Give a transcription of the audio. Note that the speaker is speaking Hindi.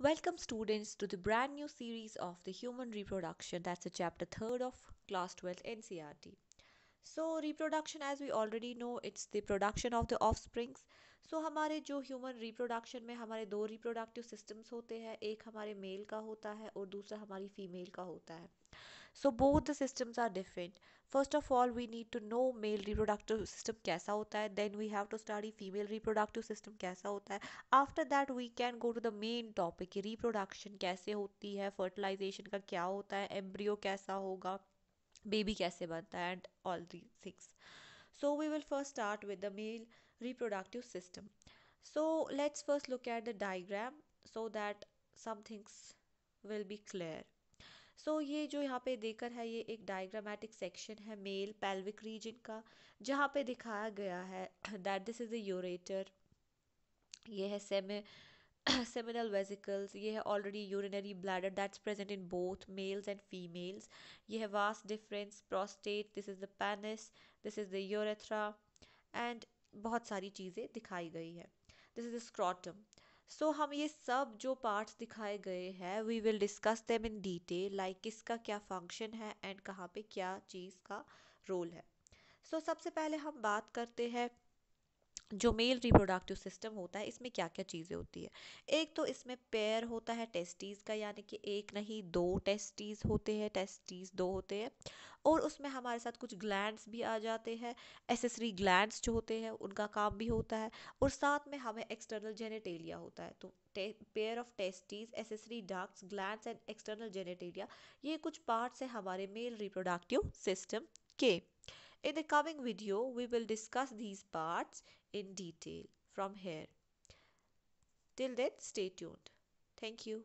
Welcome students to the brand new series of the human reproduction that's the chapter 3rd of class 12th NCRT. So reproduction as we already know it's the production of the offsprings. So हमारे जो human reproduction में हमारे दो reproductive systems होते हैं एक हमारे male का होता है और दूसरा हमारी female का होता है so both the systems are different first of all we need to know male reproductive system कैसा होता है then we have to study female reproductive system कैसा होता है after that we can go to the main topic कि रिप्रोडक्शन कैसे होती है फर्टिलाइजेशन का क्या होता है एम्ब्रियो कैसा होगा बेबी कैसे बनता है and all the things So we will first start with the male reproductive system. So let's first look at the diagram so that some things will be clear. So so, ये जो यहाँ पे देकर है ये एक डायग्रामेटिक सेक्शन है मेल पेल्विक रीजन का जहाँ पे दिखाया गया है दैट दिस इज़ यूरेटर ये है सेमे सेमिनल वेजिकल्स ये है already urinary bladder that's present in both males and females ये है vast difference prostate this is the penis this is the urethra and बहुत सारी चीज़ें दिखाई गई है this is the scrotum so so, हम ये सब जो पार्ट्स दिखाए गए हैं we will discuss them in detail like किसका क्या फंक्शन है एंड कहाँ पे क्या चीज़ का रोल है सो so, सबसे पहले हम बात करते हैं जो मेल रिप्रोडक्टिव सिस्टम होता है इसमें क्या क्या चीज़ें होती है एक तो इसमें पेयर होता है टेस्टीज़ का यानी कि एक नहीं दो टेस्टीज़ होते हैं टेस्टीज़ दो होते हैं और उसमें हमारे साथ कुछ ग्लैंड्स भी आ जाते हैं एसेसरी ग्लैंड्स जो होते हैं उनका काम भी होता है और साथ में हमें एक्सटर्नल जेनेटेलिया होता है तो pair of testes accessory ducts glands and external genitalia ये कुछ पार्ट्स हैं हमारे मेल रिप्रोडक्टिव सिस्टम के In the coming video, we will discuss these parts in detail from here. Till then, stay tuned. Thank you.